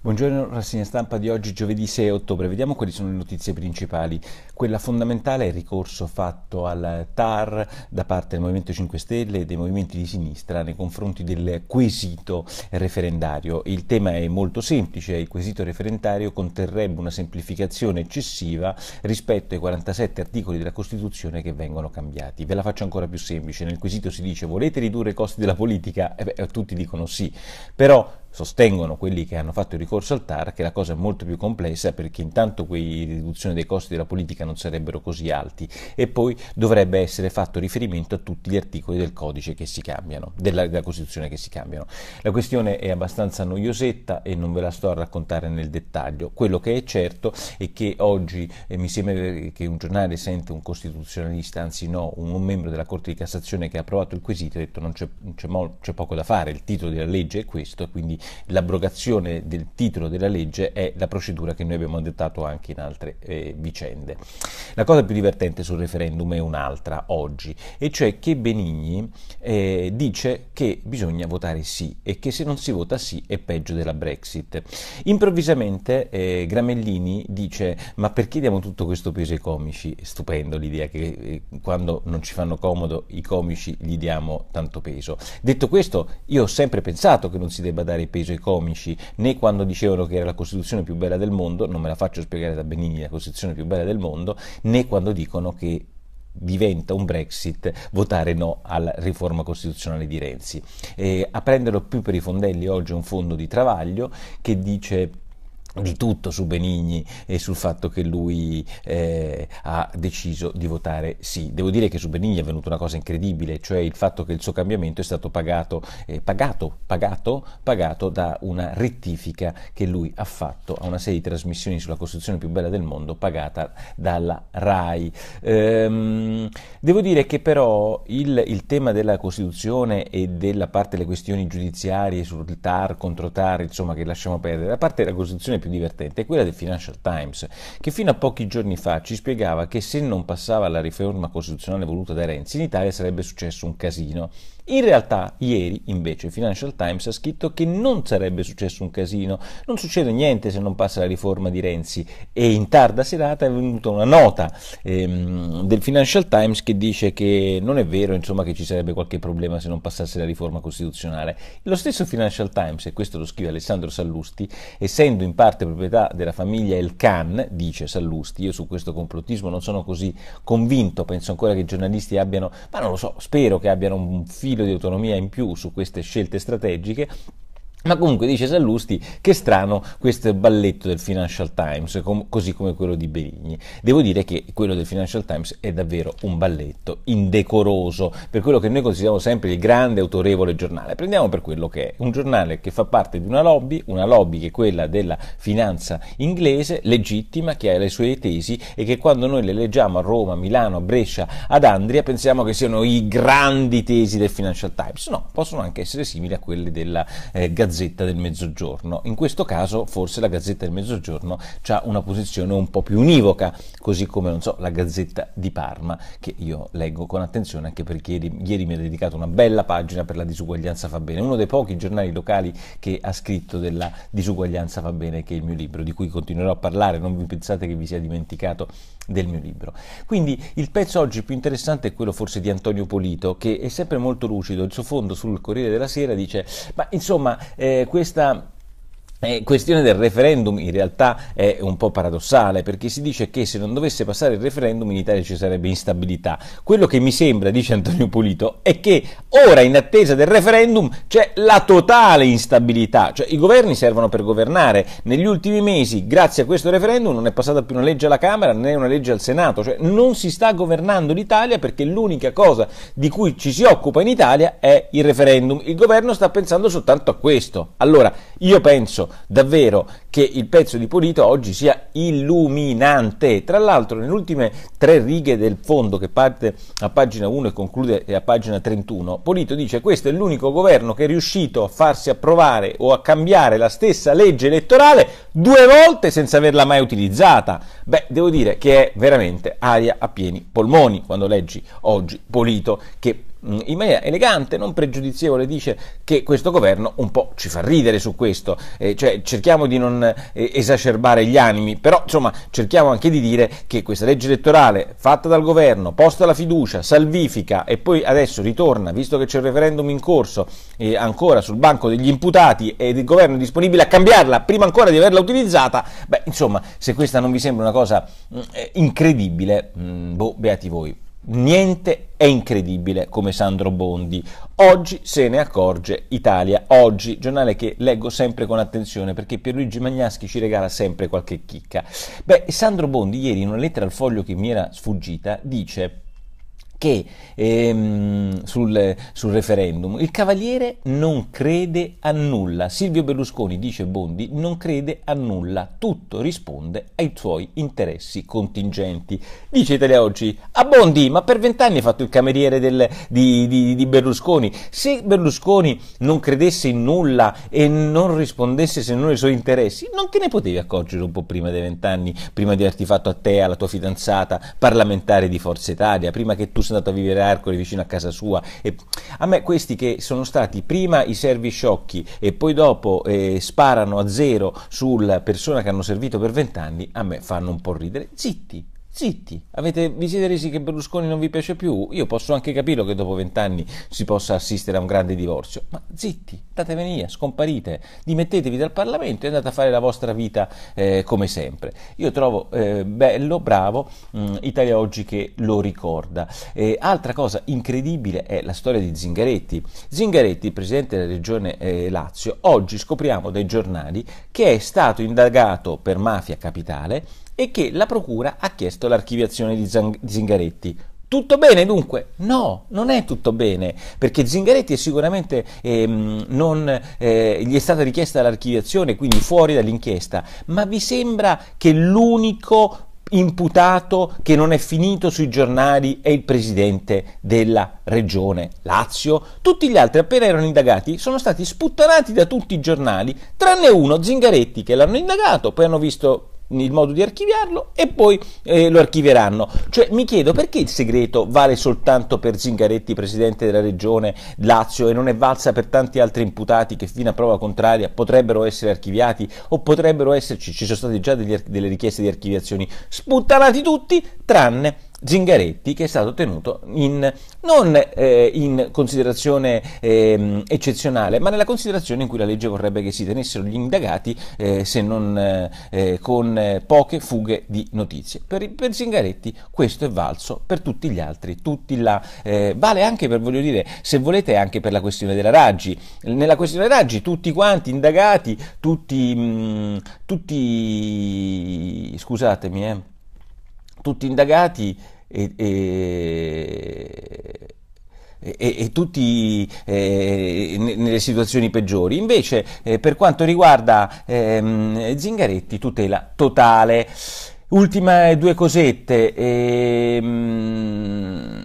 Buongiorno, rassegna stampa di oggi giovedì 6 ottobre. Vediamo quali sono le notizie principali. Quella fondamentale è il ricorso fatto al TAR da parte del Movimento 5 Stelle e dei movimenti di sinistra nei confronti del quesito referendario. Il tema è molto semplice, il quesito referendario conterrebbe una semplificazione eccessiva rispetto ai 47 articoli della Costituzione che vengono cambiati. Ve la faccio ancora più semplice. Nel quesito si dice volete ridurre i costi della politica? E eh tutti dicono sì. Però sostengono quelli che hanno fatto il ricorso al TAR che la cosa è molto più complessa perché intanto quei riduzioni dei costi della politica non sarebbero così alti e poi dovrebbe essere fatto riferimento a tutti gli articoli del codice che si cambiano, della, della Costituzione che si cambiano. La questione è abbastanza noiosetta e non ve la sto a raccontare nel dettaglio. Quello che è certo è che oggi eh, mi sembra che un giornale sente un costituzionalista, anzi no, un, un, membro della Corte di Cassazione che ha approvato il quesito e ha detto non c'è, c'è, mo- c'è poco da fare, il titolo della legge è questo, quindi l'abrogazione del titolo della legge è la procedura che noi abbiamo adottato anche in altre eh, vicende. La cosa più divertente sul referendum è un'altra oggi, e cioè che Benigni eh, dice che bisogna votare sì e che se non si vota sì è peggio della Brexit. Improvvisamente eh, Gramellini dice ma perché diamo tutto questo peso ai comici? Stupendo l'idea che eh, quando non ci fanno comodo i comici gli diamo tanto peso. Detto questo, io ho sempre pensato che non si debba dare peso ai comici, né quando dicevano che era la Costituzione più bella del mondo, non me la faccio spiegare da Benigni la Costituzione più bella del mondo, né quando dicono che diventa un Brexit votare no alla riforma costituzionale di Renzi. Eh, a prenderlo più per i fondelli oggi è un fondo di Travaglio che dice di tutto su Benigni e sul fatto che lui eh, ha deciso di votare sì. Devo dire che su Benigni è venuta una cosa incredibile, cioè il fatto che il suo cambiamento è stato pagato, eh, pagato, pagato, pagato da una rettifica che lui ha fatto a una serie di trasmissioni sulla Costituzione più bella del mondo, pagata dalla RAI. Ehm, devo dire che però il, il, tema della Costituzione e della parte delle questioni giudiziarie sul TAR contro TAR, insomma, che lasciamo perdere, la parte della Costituzione più più divertente è quella del Financial Times, che fino a pochi giorni fa ci spiegava che se non passava la riforma costituzionale voluta da Renzi in Italia sarebbe successo un casino. In realtà ieri invece il Financial Times ha scritto che non sarebbe successo un casino, non succede niente se non passa la riforma di Renzi e in tarda serata è venuta una nota ehm, del Financial Times che dice che non è vero insomma, che ci sarebbe qualche problema se non passasse la riforma costituzionale. Lo stesso Financial Times, e questo lo scrive Alessandro Sallusti, essendo in parte proprietà della famiglia El Khan, dice Sallusti, io su questo complottismo non sono così convinto, penso ancora che i giornalisti abbiano, ma non lo so, spero che abbiano un filo di autonomia in più su queste scelte strategiche ma comunque dice Sallusti che strano questo balletto del Financial Times, com- così come quello di Benigni. Devo dire che quello del Financial Times è davvero un balletto indecoroso per quello che noi consideriamo sempre il grande autorevole giornale. Prendiamo per quello che è un giornale che fa parte di una lobby, una lobby che è quella della finanza inglese, legittima, che ha le sue tesi e che quando noi le leggiamo a Roma, Milano, Brescia, ad Andria, pensiamo che siano i grandi tesi del Financial Times. No, possono anche essere simili a quelle della eh, Gazzetta Gazzetta del Mezzogiorno. In questo caso forse la Gazzetta del Mezzogiorno ha una posizione un po' più univoca, così come so, la Gazzetta di Parma, che io leggo con attenzione anche perché ieri, ieri mi ha dedicato una bella pagina per la disuguaglianza fa bene, uno dei pochi giornali locali che ha scritto della disuguaglianza fa bene, che è il mio libro, di cui continuerò a parlare, non vi pensate che vi sia dimenticato del mio libro. Quindi il pezzo oggi più interessante è quello forse di Antonio Polito, che è sempre molto lucido, il suo fondo sul Corriere della Sera dice, ma insomma eh, questa eh, questione del referendum in realtà è un po' paradossale perché si dice che se non dovesse passare il referendum in Italia ci sarebbe instabilità. Quello che mi sembra, dice Antonio Pulito, è che ora in attesa del referendum c'è la totale instabilità, cioè i governi servono per governare. Negli ultimi mesi, grazie a questo referendum, non è passata più una legge alla Camera né una legge al Senato, cioè non si sta governando l'Italia perché l'unica cosa di cui ci si occupa in Italia è il referendum. Il governo sta pensando soltanto a questo. Allora, io penso davvero che il pezzo di Polito oggi sia illuminante. Tra l'altro, nelle ultime tre righe del fondo, che parte a pagina 1 e conclude a pagina 31, Polito dice: Questo è l'unico governo che è riuscito a farsi approvare o a cambiare la stessa legge elettorale due volte senza averla mai utilizzata. Beh, devo dire che è veramente aria a pieni polmoni quando leggi oggi Polito, che in maniera elegante, non pregiudizievole, dice che questo governo un po' ci fa ridere su questo, eh, cioè cerchiamo di non eh, esacerbare gli animi, però insomma cerchiamo anche di dire che questa legge elettorale fatta dal governo, posta la fiducia, salvifica e poi adesso ritorna, visto che c'è il referendum in corso, eh, ancora sul banco degli imputati ed il governo è disponibile a cambiarla prima ancora di averla utilizzata, beh insomma se questa non vi sembra una cosa mh, mm, eh, incredibile, mh, mm, boh, beati voi. Niente è incredibile come Sandro Bondi. Oggi se ne accorge Italia. Oggi, giornale che leggo sempre con attenzione perché Pierluigi Magnaschi ci regala sempre qualche chicca. Beh, Sandro Bondi ieri in una lettera al foglio che mi era sfuggita dice che ehm, sul, sul, referendum il Cavaliere non crede a nulla. Silvio Berlusconi, dice Bondi, non crede a nulla, tutto risponde ai suoi interessi contingenti. Dice Italia Oggi, a Bondi, ma per vent'anni ha fatto il cameriere del, di, di, di Berlusconi. Se Berlusconi non credesse in nulla e non rispondesse se non ai suoi interessi, non te ne potevi accorgere un po' prima dei vent'anni, prima di averti fatto a te, alla tua fidanzata parlamentare di Forza Italia, prima che tu sono andato a vivere Arcole vicino a casa sua. E a me questi che sono stati prima i servi sciocchi e poi dopo eh, sparano a zero sulla persona che hanno servito per vent'anni, a me fanno un po' ridere. Zitti, zitti. Avete, vi siete resi che Berlusconi non vi piace più? Io posso anche capirlo che dopo vent'anni si possa assistere a un grande divorzio, ma zitti, datevene via, scomparite, dimettetevi dal Parlamento e andate a fare la vostra vita eh, come sempre. Io trovo eh, bello, bravo, mh, mm, Italia Oggi che lo ricorda. Eh, altra cosa incredibile è la storia di Zingaretti. Zingaretti, presidente della regione eh, Lazio, oggi scopriamo dai giornali che è stato indagato per mafia capitale e che la Procura ha chiesto l'archiviazione di, Zang- di Zingaretti. Tutto bene dunque? No, non è tutto bene, perché Zingaretti è sicuramente ehm, non eh, gli è stata richiesta l'archiviazione, quindi fuori dall'inchiesta, ma vi sembra che l'unico imputato che non è finito sui giornali è il presidente della regione Lazio. Tutti gli altri appena erano indagati sono stati sputtanati da tutti i giornali, tranne uno, Zingaretti, che l'hanno indagato, poi hanno visto il modo di archiviarlo e poi eh, lo archivieranno. Cioè, mi chiedo perché il segreto vale soltanto per Zingaretti, presidente della regione Lazio, e non è valsa per tanti altri imputati che fino a prova contraria potrebbero essere archiviati o potrebbero esserci, ci sono state già degli, delle richieste di archiviazioni, sputtanati tutti tranne Zingaretti che è stato tenuto in, non eh, in considerazione eh, eccezionale, ma nella considerazione in cui la legge vorrebbe che si tenessero gli indagati eh, se non eh, con poche fughe di notizie. Per, per, Zingaretti questo è valso, per tutti gli altri, tutti là, eh, vale anche per, voglio dire, se volete anche per la questione della Raggi. Nella questione della Raggi tutti quanti indagati, tutti, mh, mm, tutti scusatemi, eh tutti indagati e, e, e, e tutti eh, nelle situazioni peggiori. Invece, eh, per quanto riguarda ehm, Zingaretti, tutela totale. Ultime due cosette. Ehm,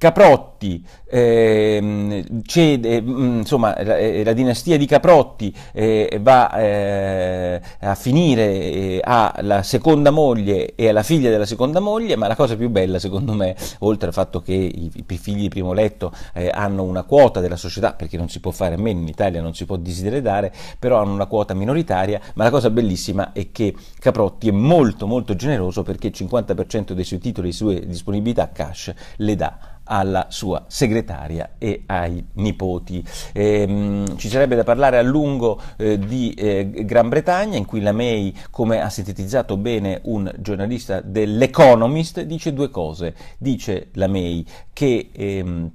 Caprotti, ehm, eh, insomma, la, eh, la, dinastia di Caprotti eh, va eh, a finire eh, alla seconda moglie e alla figlia della seconda moglie, ma la cosa più bella secondo me, oltre al fatto che i, i figli di primo letto eh, hanno una quota della società, perché non si può fare a meno in Italia, non si può desiderare, però hanno una quota minoritaria, ma la cosa bellissima è che Caprotti è molto molto generoso perché il 50% dei suoi titoli, le sue disponibilità cash le dà alla sua segretaria e ai nipoti. Ehm, ci sarebbe da parlare a lungo eh, di eh, Gran Bretagna, in cui la May, come ha sintetizzato bene un giornalista dell'Economist, dice due cose. Dice la May che... Ehm,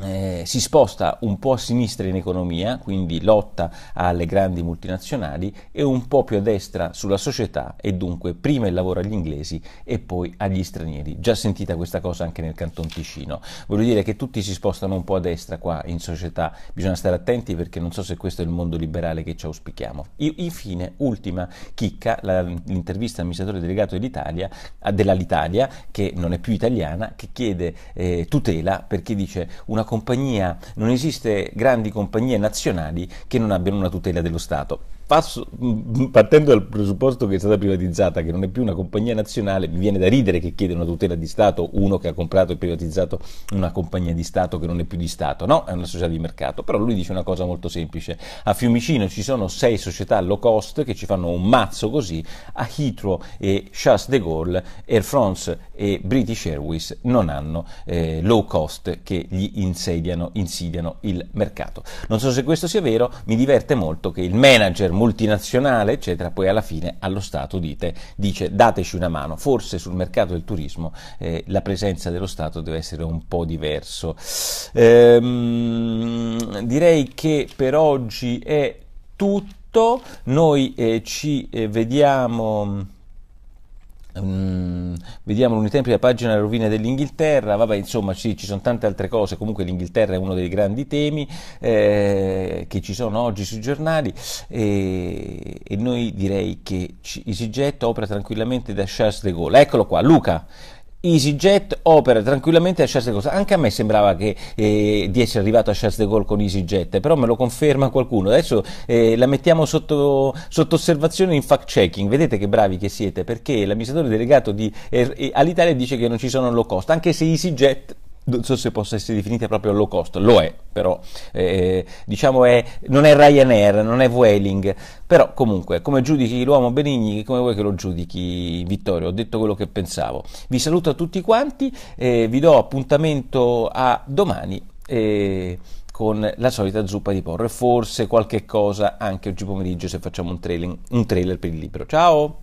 eh, si sposta un po' a sinistra in economia, quindi lotta alle grandi multinazionali, e un po' più a destra sulla società e dunque prima il lavoro agli inglesi e poi agli stranieri. Già sentita questa cosa anche nel Canton Ticino. Voglio dire che tutti si spostano un po' a destra qua in società, bisogna stare attenti perché non so se questo è il mondo liberale che ci auspichiamo. infine, ultima chicca, la, l'intervista amministratore delegato dell'Italia, dell'Italia, che non è più italiana, che chiede eh, tutela perché dice una una compagnia, non esiste grandi compagnie nazionali che non abbiano una tutela dello Stato. Passo, mm, partendo dal presupposto che è stata privatizzata, che non è più una compagnia nazionale, mi viene da ridere che chiede una tutela di Stato uno che ha comprato e privatizzato una compagnia di Stato che non è più di Stato, no? È una società di mercato. Però lui dice una cosa molto semplice: a Fiumicino ci sono sei società low cost che ci fanno un mazzo così, a Heathrow e Charles de Gaulle, Air France e British Airways non hanno eh, low cost che gli insediano, insidiano il mercato. Non so se questo sia vero, mi diverte molto che il manager multinazionale, eccetera, poi alla fine allo Stato dite, dice dateci una mano. Forse sul mercato del turismo eh, la presenza dello Stato deve essere un po' diverso. Ehm, direi che per oggi è tutto, noi eh, ci eh, vediamo Um, vediamo un esempio della pagina, la rovina dell'Inghilterra, vabbè insomma ci, ci sono tante altre cose, comunque l'Inghilterra è uno dei grandi temi eh, che ci sono oggi sui giornali e, e noi direi che EasyJet opera tranquillamente da Charles de Gaulle. Eccolo qua, Luca, EasyJet opera tranquillamente a Charles de Gaulle. Anche a me sembrava che, eh, di essere arrivato a Charles de Gaulle con EasyJet, però me lo conferma qualcuno. Adesso eh, la mettiamo sotto, sotto osservazione in fact checking. Vedete che bravi che siete, perché l'amministratore delegato di eh, Alitalia dice che non ci sono low cost, anche se EasyJet non so se possa essere definita proprio low cost, lo è però, eh, diciamo è, non è Ryanair, non è Vueling, però comunque come giudichi l'uomo Benigni, come vuoi che lo giudichi Vittorio, ho detto quello che pensavo. Vi saluto a tutti quanti, eh, vi do appuntamento a domani eh, con la solita zuppa di porro e forse qualche cosa anche oggi pomeriggio se facciamo un trailer, un trailer per il libro. Ciao!